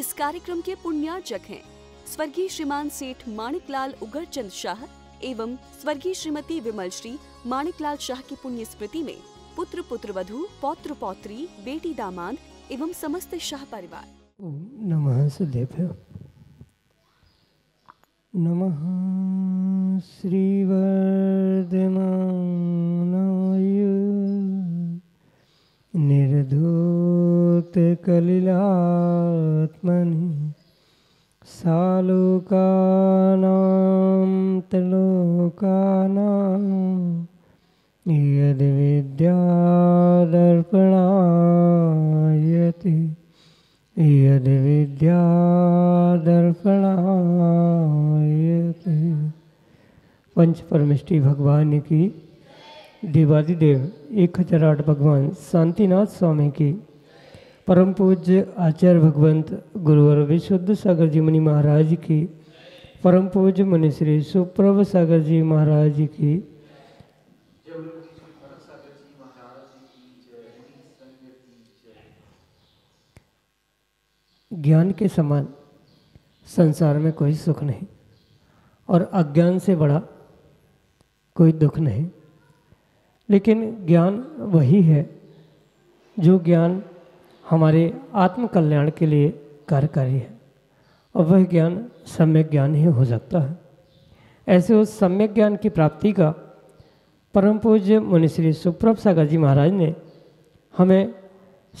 इस कार्यक्रम के पुण्यार्चक हैं स्वर्गीय श्रीमान सेठ माणिकलाल उगर चंद शाह एवं स्वर्गीय श्रीमती विमल श्री माणिकलाल शाह की पुण्य स्मृति में पुत्र पुत्र वधु पौत्र पौत्री बेटी दामाद एवं समस्त शाह परिवार नमः नमः श्रीवर्धमानाय निर्धो कलिलात्मनि सालोकानां त्रिलोकानां यद्विद्यादर्पणायति यद्विद्यादर्पणायति पंच परमिष्टि भगवान की देवादिदेव एक हजार आठ भगवान शांतिनाथ स्वामी की परम पूज्य आचार्य भगवंत गुरुवर विशुद्ध सागर जी मुनि महाराज की परम पूज्य मुनि सुप्रभ सागर जी महाराज की ज्ञान के समान संसार में कोई सुख नहीं और अज्ञान से बड़ा कोई दुख नहीं लेकिन ज्ञान वही है जो ज्ञान हमारे आत्म कल्याण के लिए कार्यकारी है और वह ज्ञान सम्यक ज्ञान ही हो सकता है ऐसे उस सम्यक ज्ञान की प्राप्ति का परम पूज्य मुनिश्री सुप्रभ सागर जी महाराज ने हमें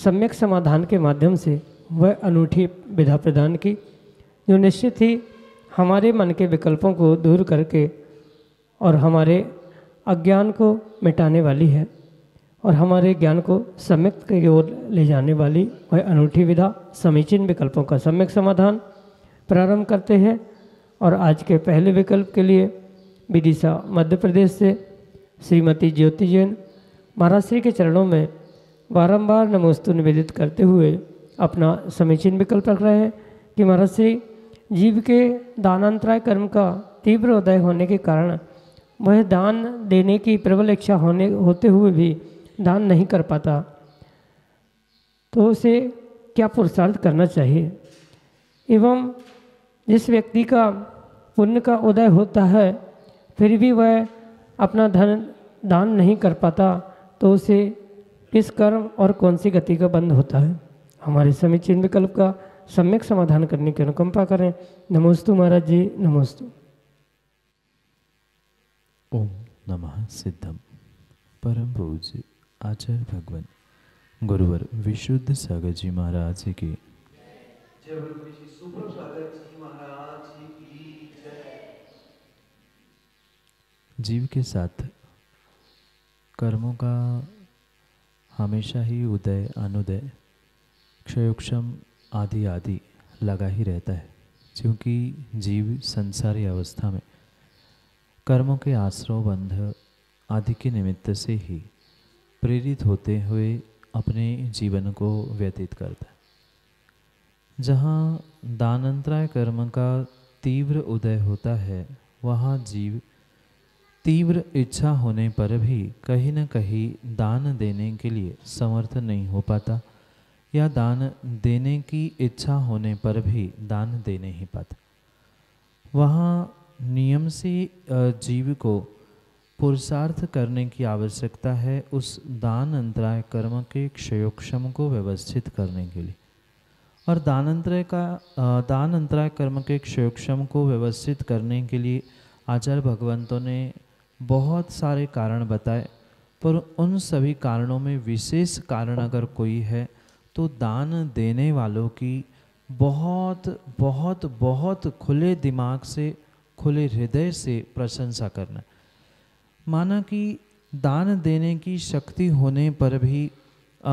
सम्यक समाधान के माध्यम से वह अनूठी विधा प्रदान की जो निश्चित ही हमारे मन के विकल्पों को दूर करके और हमारे अज्ञान को मिटाने वाली है और हमारे ज्ञान को सम्यक की ओर ले जाने वाली वह अनूठी विधा समीचीन विकल्पों का सम्यक समाधान प्रारंभ करते हैं और आज के पहले विकल्प के लिए विदिशा मध्य प्रदेश से श्रीमती ज्योति जैन महाराज श्री के चरणों में बारंबार नमोस्तु निवेदित करते हुए अपना समीचीन विकल्प रख रहे हैं कि महाराज श्री जीव के दानांतराय कर्म का तीव्र उदय होने के कारण वह दान देने की प्रबल इच्छा होने होते हुए भी दान नहीं कर पाता तो उसे क्या पुरुषार्थ करना चाहिए एवं जिस व्यक्ति का पुण्य का उदय होता है फिर भी वह अपना धन दान नहीं कर पाता तो उसे किस कर्म और कौन सी गति का बंद होता है हमारे समीचीन विकल्प का सम्यक समाधान करने की अनुकंपा करें नमोस्तु महाराज जी नमोस्तु ओम नमः सिद्धम परम पूज्य आचार्य भगवान गुरुवर विशुद्ध सागर जी महाराज की जीव के साथ कर्मों का हमेशा ही उदय अनुदय क्षयोक्षम आदि आदि लगा ही रहता है क्योंकि जीव संसारी अवस्था में कर्मों के आश्रय बंध आदि के निमित्त से ही प्रेरित होते हुए अपने जीवन को व्यतीत करता है जहाँ दानंतराय कर्म का तीव्र उदय होता है वहाँ जीव तीव्र इच्छा होने पर भी कहीं न कहीं दान देने के लिए समर्थ नहीं हो पाता या दान देने की इच्छा होने पर भी दान दे नहीं पाता वहाँ नियम से जीव को पुरुषार्थ करने की आवश्यकता है उस दान अंतराय कर्म के क्षयोक्षम को व्यवस्थित करने के लिए और दान अंतराय का दान अंतराय कर्म के क्षयोक्षम को व्यवस्थित करने के लिए आचार्य भगवंतों ने बहुत सारे कारण बताए पर उन सभी कारणों में विशेष कारण अगर कोई है तो दान देने वालों की बहुत बहुत बहुत खुले दिमाग से खुले हृदय से प्रशंसा करना माना कि दान देने की शक्ति होने पर भी आ,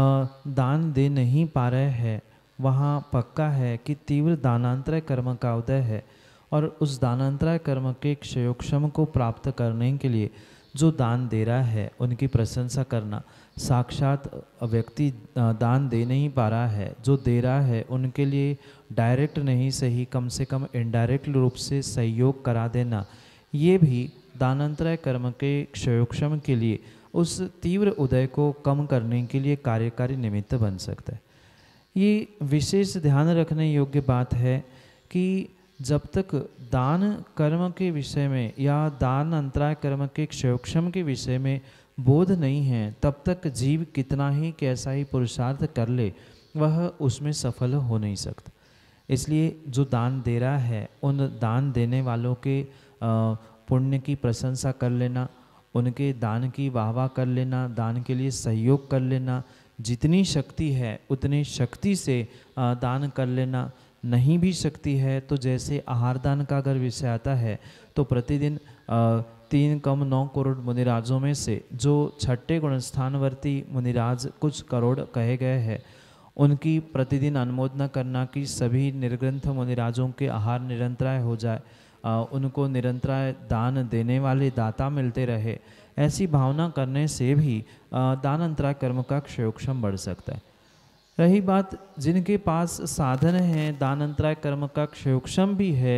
दान दे नहीं पा रहे हैं वहाँ पक्का है कि तीव्र दानांतरय कर्म का उदय है और उस दानांतरय कर्म के क्षयोक्षम को प्राप्त करने के लिए जो दान दे रहा है उनकी प्रशंसा करना साक्षात व्यक्ति दान दे नहीं पा रहा है जो दे रहा है उनके लिए डायरेक्ट नहीं सही कम से कम इनडायरेक्ट रूप से सहयोग करा देना ये भी दानांतराय कर्म के क्षयोक्षम के लिए उस तीव्र उदय को कम करने के लिए कार्यकारी निमित्त बन सकता है ये विशेष ध्यान रखने योग्य बात है कि जब तक दान कर्म के विषय में या दान अंतराय कर्म के क्षयोक्षम के विषय में बोध नहीं है तब तक जीव कितना ही कैसा ही पुरुषार्थ कर ले वह उसमें सफल हो नहीं सकता इसलिए जो दान दे रहा है उन दान देने वालों के पुण्य की प्रशंसा कर लेना उनके दान की वाहवाह कर लेना दान के लिए सहयोग कर लेना जितनी शक्ति है उतनी शक्ति से दान कर लेना नहीं भी शक्ति है तो जैसे आहार दान का अगर विषय आता है तो प्रतिदिन तीन कम नौ करोड़ मुनिराजों में से जो छठे गुणस्थानवर्ती मुनिराज कुछ करोड़ कहे गए हैं उनकी प्रतिदिन अनुमोदना करना कि सभी निर्ग्रंथ मुनिराजों के आहार निरंतराय हो जाए उनको निरंतर दान देने वाले दाता मिलते रहे ऐसी भावना करने से भी दान अंतरा कर्म का क्षयोक्षम बढ़ सकता है रही बात जिनके पास साधन है दान अंतरा कर्म का क्षयोक्षम भी है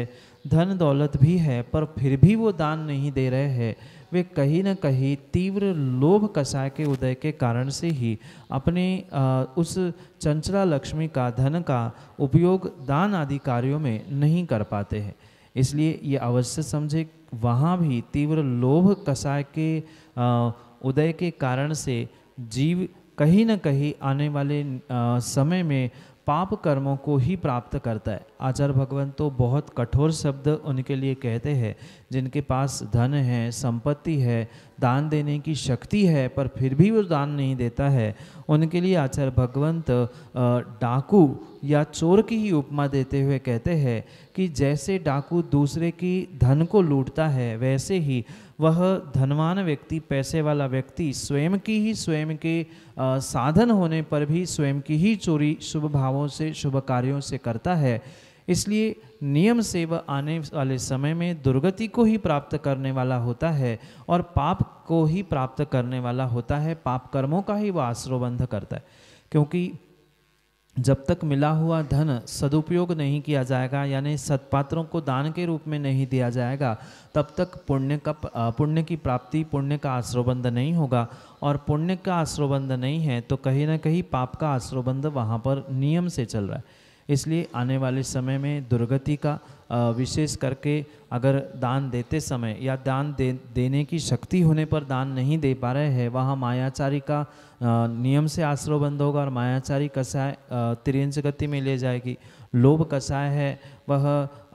धन दौलत भी है पर फिर भी वो दान नहीं दे रहे हैं वे कहीं ना कहीं तीव्र लोभ कषाय के उदय के कारण से ही अपने उस चंचला लक्ष्मी का धन का उपयोग दान आदि कार्यों में नहीं कर पाते हैं इसलिए ये अवश्य समझे वहाँ भी तीव्र लोभ कसाय के उदय के कारण से जीव कहीं ना कहीं आने वाले समय में पाप कर्मों को ही प्राप्त करता है आचार्य भगवान तो बहुत कठोर शब्द उनके लिए कहते हैं जिनके पास धन है संपत्ति है दान देने की शक्ति है पर फिर भी वो दान नहीं देता है उनके लिए आचार्य भगवंत डाकू या चोर की ही उपमा देते हुए कहते हैं कि जैसे डाकू दूसरे की धन को लूटता है वैसे ही वह धनवान व्यक्ति पैसे वाला व्यक्ति स्वयं की ही स्वयं के आ, साधन होने पर भी स्वयं की ही चोरी शुभ भावों से शुभ कार्यों से करता है इसलिए नियम से वह आने वाले समय में दुर्गति को ही प्राप्त करने वाला होता है और पाप को ही प्राप्त करने वाला होता है पाप कर्मों का ही वह आश्रोबंध करता है क्योंकि जब तक मिला हुआ धन सदुपयोग नहीं किया जाएगा यानी सत्पात्रों को दान के रूप में नहीं दिया जाएगा तब तक पुण्य का पुण्य की प्राप्ति पुण्य का आश्रोबंध नहीं होगा और पुण्य का आश्रोबंध नहीं है तो कहीं ना कहीं पाप का आश्रोबंध वहाँ पर नियम से चल रहा है इसलिए आने वाले समय में दुर्गति का विशेष करके अगर दान देते समय या दान दे देने की शक्ति होने पर दान नहीं दे पा रहे हैं वहाँ मायाचारी का नियम से आश्रय बंद होगा और मायाचारी कसाय त्रियंश गति में ले जाएगी लोभ कसाय है वह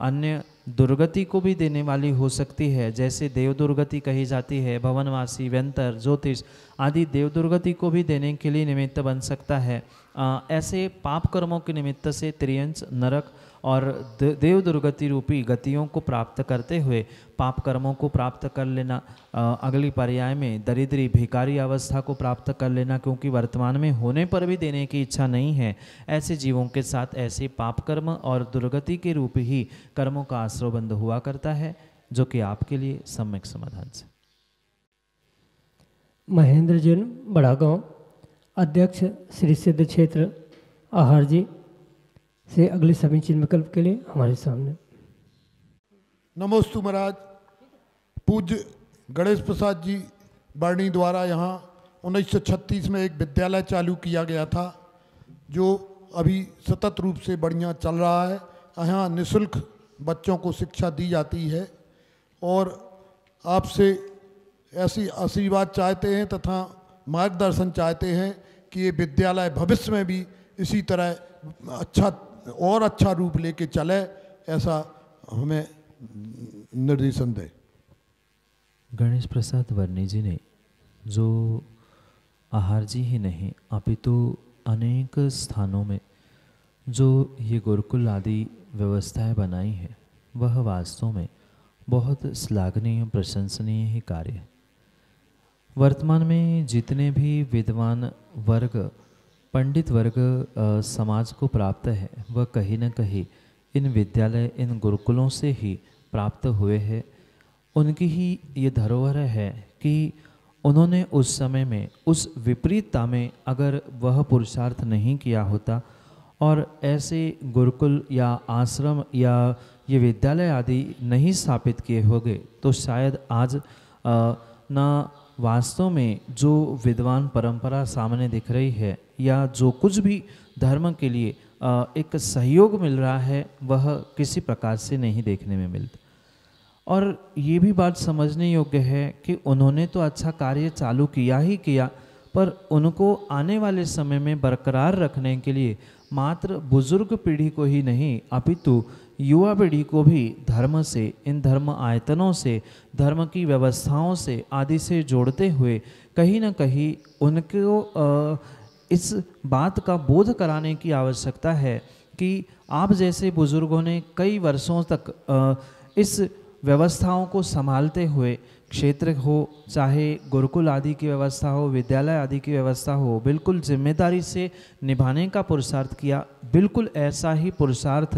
अन्य दुर्गति को भी देने वाली हो सकती है जैसे देव दुर्गति कही जाती है भवनवासी व्यंतर ज्योतिष आदि देव दुर्गति को भी देने के लिए निमित्त बन सकता है आ, ऐसे पाप कर्मों के निमित्त से त्रियंश नरक और देव दुर्गति रूपी गतियों को प्राप्त करते हुए पाप कर्मों को प्राप्त कर लेना अगली पर्याय में दरिद्री भिकारी अवस्था को प्राप्त कर लेना क्योंकि वर्तमान में होने पर भी देने की इच्छा नहीं है ऐसे जीवों के साथ ऐसे पाप कर्म और दुर्गति के रूप ही कर्मों का बंद हुआ करता है जो कि आपके लिए सम्यक समाधान से महेंद्र जैन बड़ा गाँव अध्यक्ष श्री सिद्ध क्षेत्र आहार जी से अगले समीचीन विकल्प के लिए हमारे सामने नमोस्तु महाराज पूज्य गणेश प्रसाद जी बर्णी द्वारा यहाँ 1936 में एक विद्यालय चालू किया गया था जो अभी सतत रूप से बढ़िया चल रहा है यहाँ निशुल्क बच्चों को शिक्षा दी जाती है और आपसे ऐसी आशीर्वाद चाहते हैं तथा मार्गदर्शन चाहते हैं कि ये विद्यालय भविष्य में भी इसी तरह अच्छा और अच्छा रूप लेके चले ऐसा हमें निर्देशन दें गणेश प्रसाद वर्णी जी ने जो आहार जी ही नहीं अपितु तो अनेक स्थानों में जो ये गुरुकुल आदि व्यवस्थाएं बनाई हैं वह वास्तव में बहुत श्लाघनीय प्रशंसनीय ही कार्य है वर्तमान में जितने भी विद्वान वर्ग पंडित वर्ग आ, समाज को प्राप्त है वह कहीं ना कहीं इन विद्यालय इन गुरुकुलों से ही प्राप्त हुए हैं उनकी ही ये धरोहर है कि उन्होंने उस समय में उस विपरीतता में अगर वह पुरुषार्थ नहीं किया होता और ऐसे गुरुकुल या आश्रम या ये विद्यालय आदि नहीं स्थापित किए होंगे तो शायद आज ना वास्तव में जो विद्वान परंपरा सामने दिख रही है या जो कुछ भी धर्म के लिए एक सहयोग मिल रहा है वह किसी प्रकार से नहीं देखने में मिलता और ये भी बात समझने योग्य है कि उन्होंने तो अच्छा कार्य चालू किया ही किया पर उनको आने वाले समय में बरकरार रखने के लिए मात्र बुजुर्ग पीढ़ी को ही नहीं अपितु युवा पीढ़ी को भी धर्म से इन धर्म आयतनों से धर्म की व्यवस्थाओं से आदि से जोड़ते हुए कहीं ना कहीं उनको इस बात का बोध कराने की आवश्यकता है कि आप जैसे बुज़ुर्गों ने कई वर्षों तक इस व्यवस्थाओं को संभालते हुए क्षेत्र हो चाहे गुरुकुल आदि की व्यवस्था हो विद्यालय आदि की व्यवस्था हो बिल्कुल जिम्मेदारी से निभाने का पुरुषार्थ किया बिल्कुल ऐसा ही पुरुषार्थ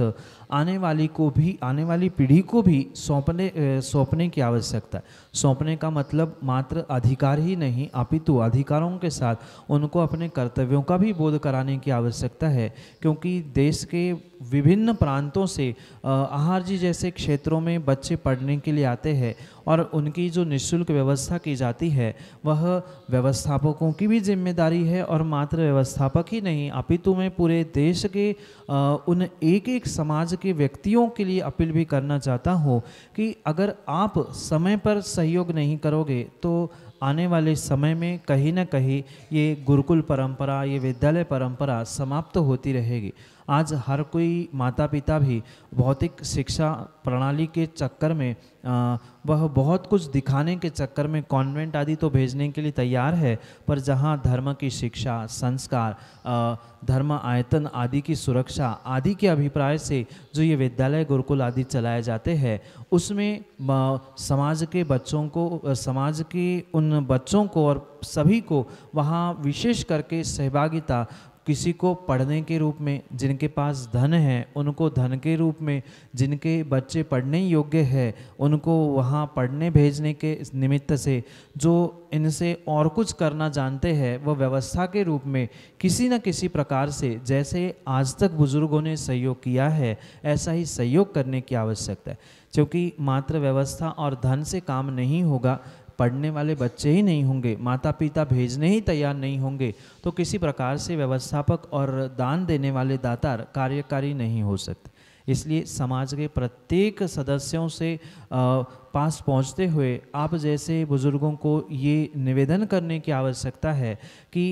आने वाली को भी आने वाली पीढ़ी को भी सौंपने सौंपने की आवश्यकता है सौंपने का मतलब मात्र अधिकार ही नहीं अपितु अधिकारों के साथ उनको अपने कर्तव्यों का भी बोध कराने की आवश्यकता है क्योंकि देश के विभिन्न प्रांतों से आहार जी जैसे क्षेत्रों में बच्चे पढ़ने के लिए आते हैं और उनकी जो निःशुल्क व्यवस्था की जाती है वह व्यवस्थापकों की भी जिम्मेदारी है और मात्र व्यवस्थापक ही नहीं अपितु में पूरे देश के उन एक एक समाज के व्यक्तियों के लिए अपील भी करना चाहता हूँ कि अगर आप समय पर सहयोग नहीं करोगे तो आने वाले समय में कहीं ना कहीं ये गुरुकुल परंपरा ये विद्यालय परंपरा समाप्त तो होती रहेगी आज हर कोई माता पिता भी भौतिक शिक्षा प्रणाली के चक्कर में वह बहुत कुछ दिखाने के चक्कर में कॉन्वेंट आदि तो भेजने के लिए तैयार है पर जहाँ धर्म की शिक्षा संस्कार धर्म आयतन आदि की सुरक्षा आदि के अभिप्राय से जो ये विद्यालय गुरुकुल आदि चलाए जाते हैं उसमें समाज के बच्चों को समाज के उन बच्चों को और सभी को वहाँ विशेष करके सहभागिता किसी को पढ़ने के रूप में जिनके पास धन है उनको धन के रूप में जिनके बच्चे पढ़ने योग्य है उनको वहाँ पढ़ने भेजने के निमित्त से जो इनसे और कुछ करना जानते हैं वह व्यवस्था के रूप में किसी न किसी प्रकार से जैसे आज तक बुजुर्गों ने सहयोग किया है ऐसा ही सहयोग करने की आवश्यकता है क्योंकि मात्र व्यवस्था और धन से काम नहीं होगा पढ़ने वाले बच्चे ही नहीं होंगे माता पिता भेजने ही तैयार नहीं होंगे तो किसी प्रकार से व्यवस्थापक और दान देने वाले दातार कार्यकारी नहीं हो सकते इसलिए समाज के प्रत्येक सदस्यों से पास पहुंचते हुए आप जैसे बुज़ुर्गों को ये निवेदन करने की आवश्यकता है कि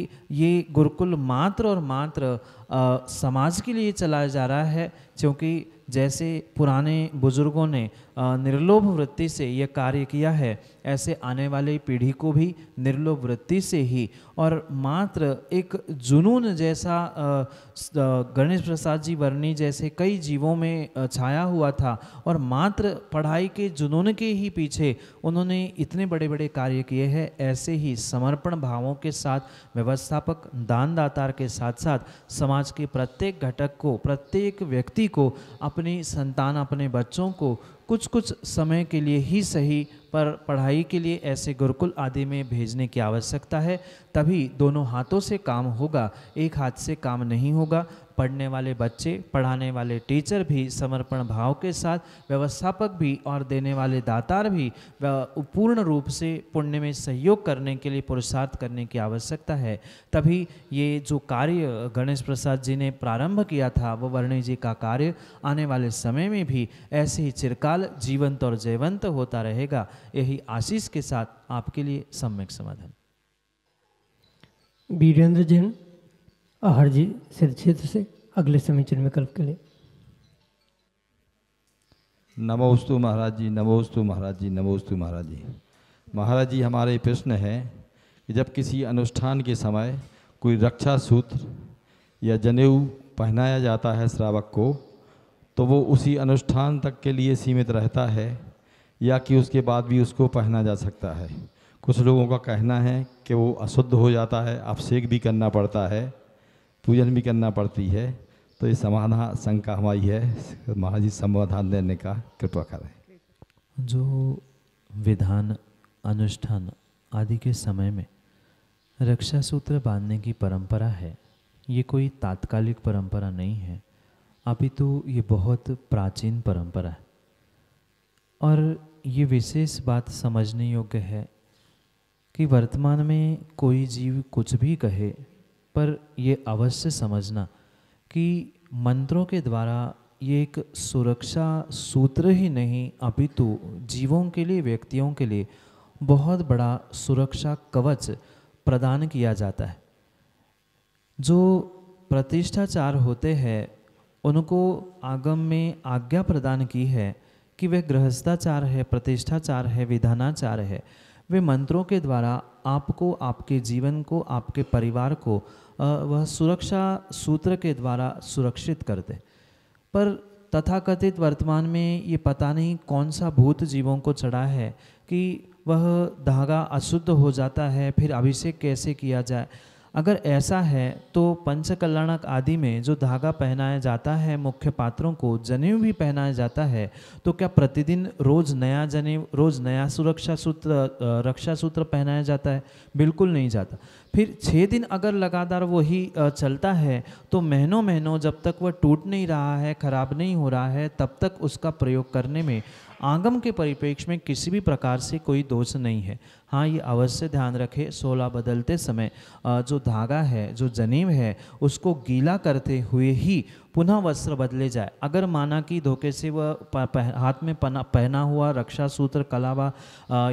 ये गुरुकुल मात्र और मात्र समाज के लिए चलाया जा रहा है क्योंकि जैसे पुराने बुजुर्गों ने निर्लोभ वृत्ति से यह कार्य किया है ऐसे आने वाली पीढ़ी को भी निर्लोभ वृत्ति से ही और मात्र एक जुनून जैसा गणेश प्रसाद जी वर्णी जैसे कई जीवों में छाया हुआ था और मात्र पढ़ाई के जुनून के ही पीछे उन्होंने इतने बड़े बड़े कार्य किए हैं ऐसे ही समर्पण भावों के साथ व्यवस्थापक दानदातार के साथ साथ समाज समाज के प्रत्येक घटक को प्रत्येक व्यक्ति को अपनी संतान अपने बच्चों को कुछ कुछ समय के लिए ही सही पर पढ़ाई के लिए ऐसे गुरुकुल आदि में भेजने की आवश्यकता है तभी दोनों हाथों से काम होगा एक हाथ से काम नहीं होगा पढ़ने वाले बच्चे पढ़ाने वाले टीचर भी समर्पण भाव के साथ व्यवस्थापक भी और देने वाले दातार भी पूर्ण रूप से पुण्य में सहयोग करने के लिए पुरुषार्थ करने की आवश्यकता है तभी ये जो कार्य गणेश प्रसाद जी ने प्रारंभ किया था वह वर्णी जी का कार्य आने वाले समय में भी ऐसे ही चिरकाल जीवंत और जयवंत होता रहेगा यही आशीष के साथ आपके लिए सम्यक समाधान वीरेंद्र जैन आहर जी सिद्ध क्षेत्र से अगले समीचीन विकल्प के लिए नमोस्तु महाराज जी नमोस्तु महाराज जी नमोस्तु महाराज जी महाराज जी हमारे प्रश्न है कि जब किसी अनुष्ठान के समय कोई रक्षा सूत्र या जनेऊ पहनाया जाता है श्रावक को तो वो उसी अनुष्ठान तक के लिए सीमित रहता है या कि उसके बाद भी उसको पहना जा सकता है कुछ लोगों का कहना है कि वो अशुद्ध हो जाता है अभिषेक भी करना पड़ता है पूजन भी करना पड़ती है तो ये समाधान शंका हमारी है महाराज जी समाधान देने का कृपा करें जो विधान अनुष्ठान आदि के समय में रक्षा सूत्र बांधने की परंपरा है ये कोई तात्कालिक परंपरा नहीं है अभी तो ये बहुत प्राचीन परंपरा है और ये विशेष बात समझने योग्य है कि वर्तमान में कोई जीव कुछ भी कहे पर यह अवश्य समझना कि मंत्रों के द्वारा ये एक सुरक्षा सूत्र ही नहीं अपितु जीवों के लिए व्यक्तियों के लिए बहुत बड़ा सुरक्षा कवच प्रदान किया जाता है जो प्रतिष्ठाचार होते हैं उनको आगम में आज्ञा प्रदान की है कि वह गृहस्थाचार है प्रतिष्ठाचार है विधानाचार है वे मंत्रों के द्वारा आपको आपके जीवन को आपके परिवार को वह सुरक्षा सूत्र के द्वारा सुरक्षित करते पर तथाकथित वर्तमान में ये पता नहीं कौन सा भूत जीवों को चढ़ा है कि वह धागा अशुद्ध हो जाता है फिर अभिषेक कैसे किया जाए अगर ऐसा है तो पंचकल्याणक आदि में जो धागा पहनाया जाता है मुख्य पात्रों को जनेऊ भी पहनाया जाता है तो क्या प्रतिदिन रोज नया जनेऊ रोज नया सुरक्षा सूत्र रक्षा सूत्र पहनाया जाता है बिल्कुल नहीं जाता फिर छः दिन अगर लगातार वही चलता है तो महीनों महीनों जब तक वह टूट नहीं रहा है ख़राब नहीं हो रहा है तब तक उसका प्रयोग करने में आगम के परिप्रेक्ष्य में किसी भी प्रकार से कोई दोष नहीं है हाँ ये अवश्य ध्यान रखें सोला बदलते समय जो धागा है जो जनेब है उसको गीला करते हुए ही पुनः वस्त्र बदले जाए अगर माना कि धोखे से वह हाथ में पना पहना हुआ रक्षा सूत्र कलावा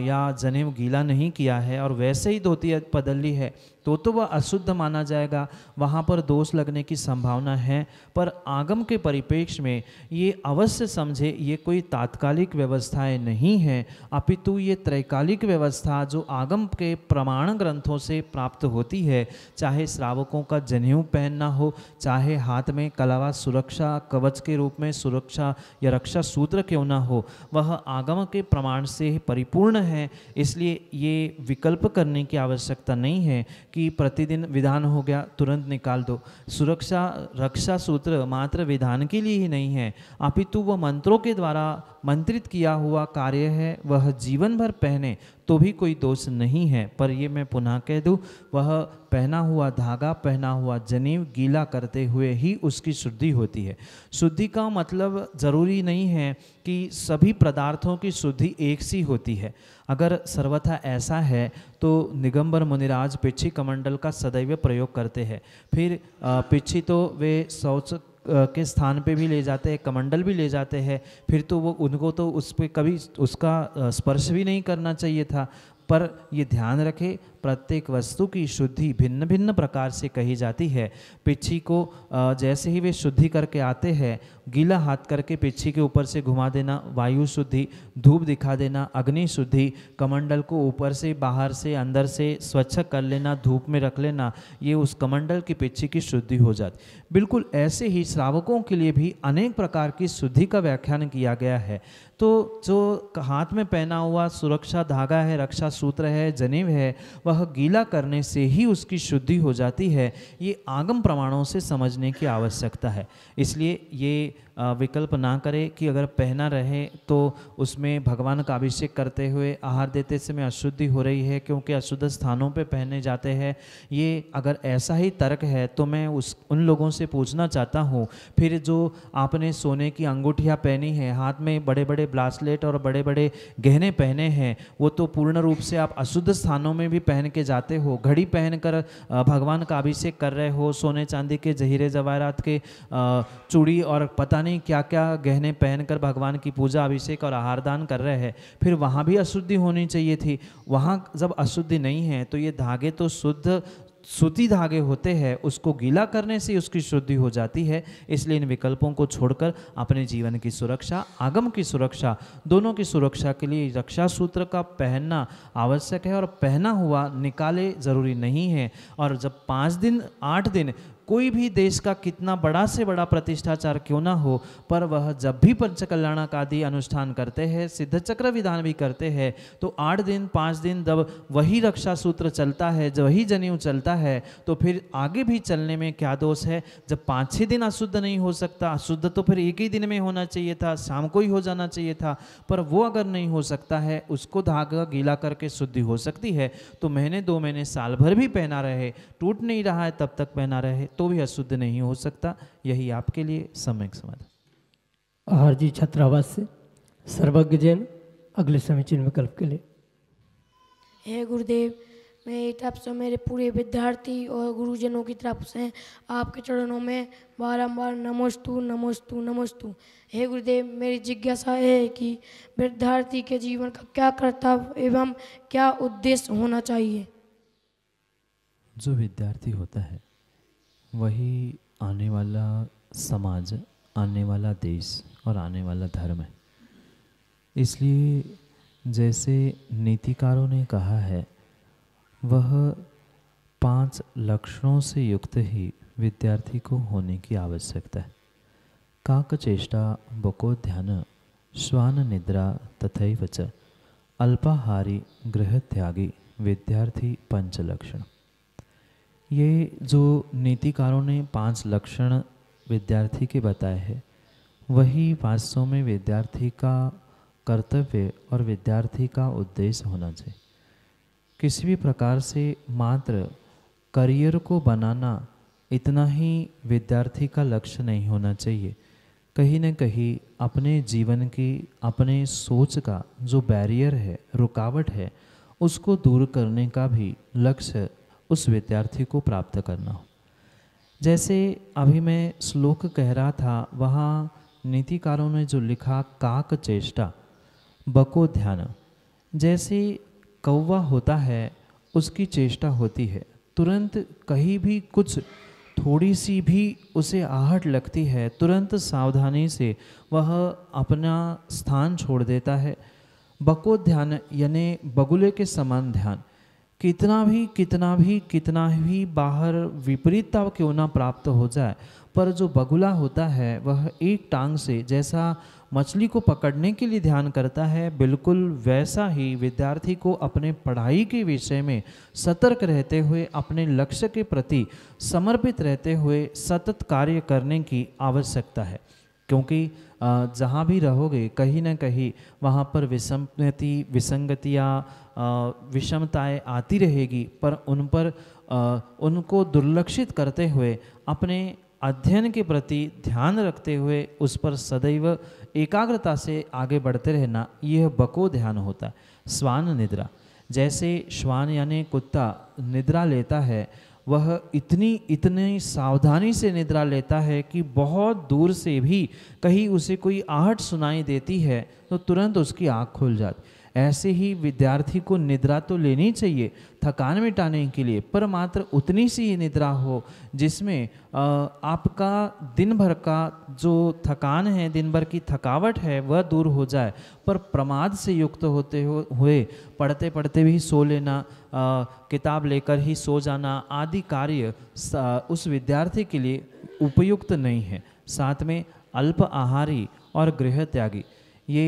या जने गीला नहीं किया है और वैसे ही धोती बदल ली है तो तो वह अशुद्ध माना जाएगा वहाँ पर दोष लगने की संभावना है पर आगम के परिप्रेक्ष्य में ये अवश्य समझे ये कोई तात्कालिक व्यवस्थाएं नहीं है अपितु ये त्रैकालिक व्यवस्था जो आगम के प्रमाण ग्रंथों से प्राप्त होती है चाहे श्रावकों का जनेऊ पहनना हो चाहे हाथ में कलावा सुरक्षा कवच के रूप में सुरक्षा या रक्षा सूत्र क्यों ना हो वह आगम के प्रमाण से परिपूर्ण है इसलिए ये विकल्प करने की आवश्यकता नहीं है कि प्रतिदिन विधान हो गया तुरंत निकाल दो सुरक्षा रक्षा सूत्र मात्र विधान के लिए ही नहीं है अपितु वह मंत्रों के द्वारा मंत्रित किया हुआ कार्य है वह जीवन भर पहने तो भी कोई दोष नहीं है पर ये मैं पुनः कह दूँ वह पहना हुआ धागा पहना हुआ जनेब गीला करते हुए ही उसकी शुद्धि होती है शुद्धि का मतलब ज़रूरी नहीं है कि सभी पदार्थों की शुद्धि एक सी होती है अगर सर्वथा ऐसा है तो निगम्बर मुनिराज पिछी कमंडल का सदैव प्रयोग करते हैं फिर पिछी तो वे शौच के स्थान पे भी ले जाते हैं कमंडल भी ले जाते हैं फिर तो वो उनको तो उस पर कभी उसका स्पर्श भी नहीं करना चाहिए था पर ये ध्यान रखे प्रत्येक वस्तु की शुद्धि भिन्न भिन्न प्रकार से कही जाती है पिछी को जैसे ही वे शुद्धि करके आते हैं गीला हाथ करके पिछी के ऊपर से घुमा देना वायु शुद्धि धूप दिखा देना अग्नि शुद्धि कमंडल को ऊपर से बाहर से अंदर से स्वच्छ कर लेना धूप में रख लेना ये उस कमंडल की पिछी की शुद्धि हो जाती बिल्कुल ऐसे ही श्रावकों के लिए भी अनेक प्रकार की शुद्धि का व्याख्यान किया गया है तो जो हाथ में पहना हुआ सुरक्षा धागा है रक्षा सूत्र है जनेब है वह वह गीला करने से ही उसकी शुद्धि हो जाती है ये आगम प्रमाणों से समझने की आवश्यकता है इसलिए ये विकल्प ना करें कि अगर पहना रहे तो उसमें भगवान का अभिषेक करते हुए आहार देते समय अशुद्धि हो रही है क्योंकि अशुद्ध स्थानों पे पहने जाते हैं ये अगर ऐसा ही तर्क है तो मैं उस उन लोगों से पूछना चाहता हूँ फिर जो आपने सोने की अंगूठियाँ पहनी है हाथ में बड़े बड़े ब्लासलेट और बड़े बड़े गहने पहने हैं वो तो पूर्ण रूप से आप अशुद्ध स्थानों में भी पहन के जाते हो घड़ी पहन भगवान का अभिषेक कर रहे हो सोने चांदी के जहीरे जवाहरात के चूड़ी और पता नहीं क्या क्या गहने पहनकर भगवान की पूजा अभिषेक और आहार दान कर रहे हैं फिर वहाँ भी अशुद्धि होनी चाहिए थी वहाँ जब अशुद्धि नहीं है तो ये धागे तो शुद्ध सूती धागे होते हैं उसको गीला करने से उसकी शुद्धि हो जाती है इसलिए इन विकल्पों को छोड़कर अपने जीवन की सुरक्षा आगम की सुरक्षा दोनों की सुरक्षा के लिए रक्षा सूत्र का पहनना आवश्यक है और पहना हुआ निकाले ज़रूरी नहीं है और जब पाँच दिन आठ दिन कोई भी देश का कितना बड़ा से बड़ा प्रतिष्ठाचार क्यों ना हो पर वह जब भी पंचकल्याणक आदि अनुष्ठान करते हैं सिद्ध चक्र विधान भी करते हैं तो आठ दिन पाँच दिन जब वही रक्षा सूत्र चलता है जब वही जनेऊ चलता है तो फिर आगे भी चलने में क्या दोष है जब पाँच छः दिन अशुद्ध नहीं हो सकता अशुद्ध तो फिर एक ही दिन में होना चाहिए था शाम को ही हो जाना चाहिए था पर वो अगर नहीं हो सकता है उसको धागा गीला करके शुद्धि हो सकती है तो महीने दो महीने साल भर भी पहना रहे टूट नहीं रहा है तब तक पहना रहे तो तो भी अशुद्ध नहीं हो सकता यही आपके लिए सम्यक समाधान आहार जी छत्रावास से सर्वज्ञ जैन अगले समीचीन विकल्प के लिए हे गुरुदेव मेरी तरफ से मेरे पूरे विद्यार्थी और गुरुजनों की तरफ से आपके चरणों में बारंबार नमोस्तु नमोस्तु नमोस्तु हे गुरुदेव मेरी जिज्ञासा है कि विद्यार्थी के जीवन का क्या कर्तव्य एवं क्या उद्देश्य होना चाहिए जो विद्यार्थी होता है वही आने वाला समाज आने वाला देश और आने वाला धर्म है इसलिए जैसे नीतिकारों ने कहा है वह पांच लक्षणों से युक्त ही विद्यार्थी को होने की आवश्यकता है काक चेष्टा बको ध्यान श्वान निद्रा तथा च अल्पाहारी गृह त्यागी विद्यार्थी पंच लक्षण ये जो नीतिकारों ने पांच लक्षण विद्यार्थी के बताए हैं वही वास्तव में विद्यार्थी का कर्तव्य और विद्यार्थी का उद्देश्य होना चाहिए किसी भी प्रकार से मात्र करियर को बनाना इतना ही विद्यार्थी का लक्ष्य नहीं होना चाहिए कहीं ना कहीं अपने जीवन की अपने सोच का जो बैरियर है रुकावट है उसको दूर करने का भी लक्ष्य उस विद्यार्थी को प्राप्त करना हो जैसे अभी मैं श्लोक कह रहा था वहाँ नीतिकारों ने जो लिखा काक चेष्टा बको ध्यान जैसे कौवा होता है उसकी चेष्टा होती है तुरंत कहीं भी कुछ थोड़ी सी भी उसे आहट लगती है तुरंत सावधानी से वह अपना स्थान छोड़ देता है बको ध्यान यानी बगुले के समान ध्यान कितना भी कितना भी कितना भी बाहर विपरीतता क्यों ना प्राप्त हो जाए पर जो बगुला होता है वह एक टांग से जैसा मछली को पकड़ने के लिए ध्यान करता है बिल्कुल वैसा ही विद्यार्थी को अपने पढ़ाई के विषय में सतर्क रहते हुए अपने लक्ष्य के प्रति समर्पित रहते हुए सतत कार्य करने की आवश्यकता है क्योंकि जहाँ भी रहोगे कहीं ना कहीं वहाँ पर विसंगति विसंगतियाँ विषमताएं आती रहेगी पर उन पर उनको दुर्लक्षित करते हुए अपने अध्ययन के प्रति ध्यान रखते हुए उस पर सदैव एकाग्रता से आगे बढ़ते रहना यह बको ध्यान होता है श्वान निद्रा जैसे श्वान यानी कुत्ता निद्रा लेता है वह इतनी इतनी सावधानी से निद्रा लेता है कि बहुत दूर से भी कहीं उसे कोई आहट सुनाई देती है तो तुरंत उसकी आँख खुल जाती ऐसे ही विद्यार्थी को निद्रा तो लेनी चाहिए थकान मिटाने के लिए पर मात्र उतनी सी ही निद्रा हो जिसमें आपका दिन भर का जो थकान है दिन भर की थकावट है वह दूर हो जाए पर प्रमाद से युक्त होते हो, हुए पढ़ते पढ़ते भी सो लेना किताब लेकर ही सो जाना आदि कार्य उस विद्यार्थी के लिए उपयुक्त नहीं है साथ में अल्प आहारी और गृह त्यागी ये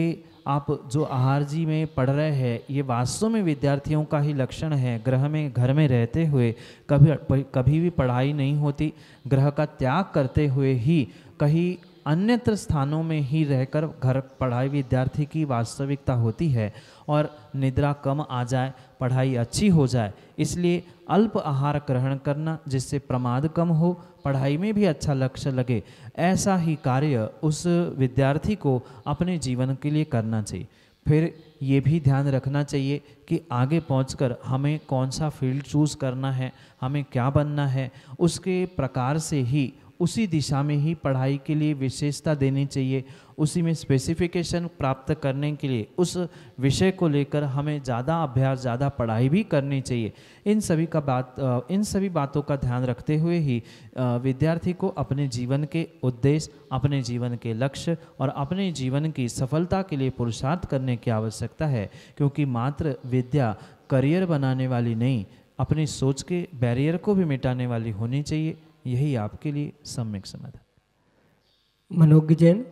आप जो आहार जी में पढ़ रहे हैं ये वास्तव में विद्यार्थियों का ही लक्षण है ग्रह में घर में रहते हुए कभी कभी भी पढ़ाई नहीं होती ग्रह का त्याग करते हुए ही कहीं अन्यत्र स्थानों में ही रहकर घर पढ़ाई विद्यार्थी की वास्तविकता होती है और निद्रा कम आ जाए पढ़ाई अच्छी हो जाए इसलिए अल्प आहार ग्रहण करना जिससे प्रमाद कम हो पढ़ाई में भी अच्छा लक्ष्य लगे ऐसा ही कार्य उस विद्यार्थी को अपने जीवन के लिए करना चाहिए फिर ये भी ध्यान रखना चाहिए कि आगे पहुंचकर हमें कौन सा फील्ड चूज़ करना है हमें क्या बनना है उसके प्रकार से ही उसी दिशा में ही पढ़ाई के लिए विशेषता देनी चाहिए उसी में स्पेसिफिकेशन प्राप्त करने के लिए उस विषय को लेकर हमें ज़्यादा अभ्यास ज़्यादा पढ़ाई भी करनी चाहिए इन सभी का बात इन सभी बातों का ध्यान रखते हुए ही विद्यार्थी को अपने जीवन के उद्देश्य अपने जीवन के लक्ष्य और अपने जीवन की सफलता के लिए पुरुषार्थ करने की आवश्यकता है क्योंकि मात्र विद्या करियर बनाने वाली नहीं अपनी सोच के बैरियर को भी मिटाने वाली होनी चाहिए यही आपके लिए सम्यक समाधान मनोज जैन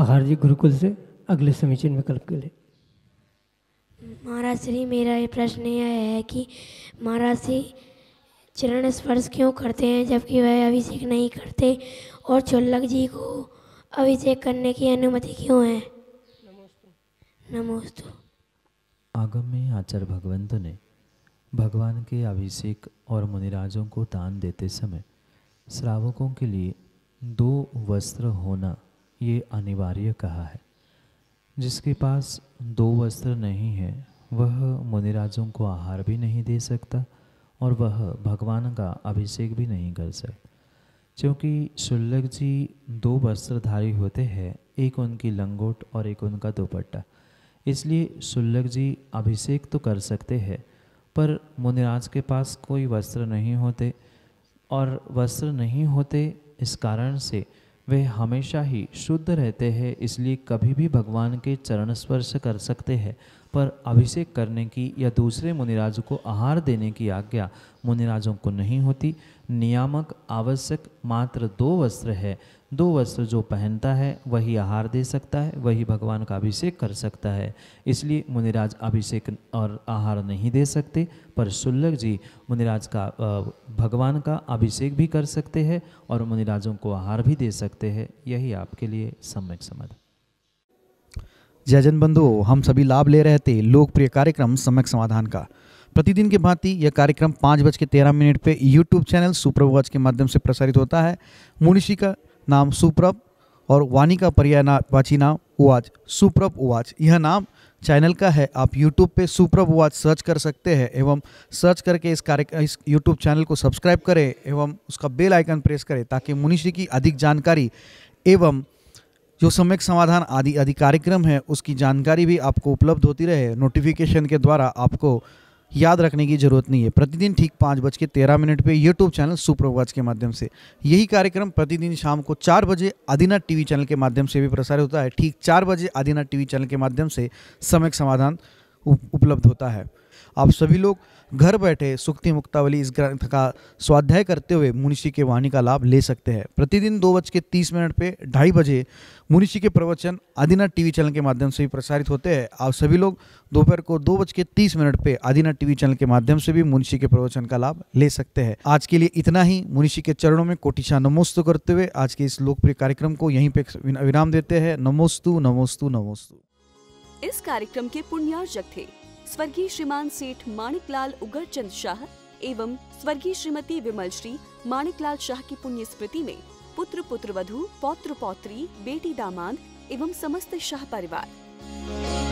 आहार जी गुरुकुल से अगले समीचीन विकल्प के लिए महाराज श्री मेरा ये प्रश्न यह है कि महाराज श्री चरण स्पर्श क्यों करते हैं जबकि वह अभिषेक नहीं करते और चोलक जी को अभिषेक करने की अनुमति क्यों है नमोस्तु आगम में आचार्य भगवंत ने भगवान के अभिषेक और मुनिराजों को दान देते समय श्रावकों के लिए दो वस्त्र होना ये अनिवार्य कहा है जिसके पास दो वस्त्र नहीं है वह मुनिराजों को आहार भी नहीं दे सकता और वह भगवान का अभिषेक भी नहीं कर सकता क्योंकि शुल्लक जी दो वस्त्रधारी होते हैं एक उनकी लंगोट और एक उनका दुपट्टा इसलिए शुल्लक जी अभिषेक तो कर सकते हैं पर मुनिराज के पास कोई वस्त्र नहीं होते और वस्त्र नहीं होते इस कारण से वे हमेशा ही शुद्ध रहते हैं इसलिए कभी भी भगवान के चरण स्पर्श कर सकते हैं पर अभिषेक करने की या दूसरे मुनिराज को आहार देने की आज्ञा मुनिराजों को नहीं होती नियामक आवश्यक मात्र दो वस्त्र है दो वस्त्र जो पहनता है वही आहार दे सकता है वही भगवान का अभिषेक कर सकता है इसलिए मुनिराज अभिषेक और आहार नहीं दे सकते पर सुल्लक जी मुनिराज का भगवान का अभिषेक भी कर सकते हैं और मुनिराजों को आहार भी दे सकते हैं यही आपके लिए सम्यक समझ जय जन बंधु हम सभी लाभ ले रहे थे लोकप्रिय कार्यक्रम समय समाधान का प्रतिदिन के भांति यह कार्यक्रम पाँच बज के तेरह मिनट पर यूट्यूब चैनल सुप्रभ वॉच के माध्यम से प्रसारित होता है मुनिषी का नाम सुप्रभ और वानी का पर्याय वाची नाम उवाच सुप्रभ उवाच यह नाम चैनल का है आप YouTube पे सुप्रभ उवाच सर्च कर सकते हैं एवं सर्च करके इस कार्य इस यूट्यूब चैनल को सब्सक्राइब करें एवं उसका बेल आइकन प्रेस करें ताकि मुनिषी की अधिक जानकारी एवं जो सम्यक समाधान आदि आदि कार्यक्रम है उसकी जानकारी भी आपको उपलब्ध होती रहे नोटिफिकेशन के द्वारा आपको याद रखने की जरूरत नहीं है प्रतिदिन ठीक पाँच बज के तेरह मिनट पर यूट्यूब चैनल सुप्रभात के माध्यम से यही कार्यक्रम प्रतिदिन शाम को चार बजे आदिनाथ टीवी चैनल के माध्यम से भी प्रसारित होता है ठीक चार बजे आदिनाथ टीवी चैनल के माध्यम से समय समाधान उपलब्ध होता है आप सभी लोग घर बैठे सुक्ति मुक्तावली इस ग्रंथ का स्वाध्याय करते हुए मुनिषि के वाणी का लाभ ले सकते हैं प्रतिदिन दो बज के तीस मिनट पे ढाई बजे मुनिषि के प्रवचन आदिनाथ टीवी चैनल के माध्यम से भी प्रसारित होते हैं आप सभी लोग दोपहर को दो बज के तीस मिनट पे आदिनाथ टीवी चैनल के माध्यम से भी मुनिषि के प्रवचन का लाभ ले सकते हैं आज के लिए इतना ही मुनिषि के चरणों में कोटिशा नमोस्तु करते हुए आज के इस लोकप्रिय कार्यक्रम को यहीं पे विराम देते हैं नमोस्तु नमोस्तु नमोस्तु इस कार्यक्रम के पुण्यार्जक थे स्वर्गीय श्रीमान सेठ माणिकलाल उगर चंद शाह एवं स्वर्गीय श्रीमती विमल श्री माणिकलाल शाह की पुण्य स्मृति में पुत्र पुत्र वधु पौत्र पौत्री बेटी दामाद एवं समस्त शाह परिवार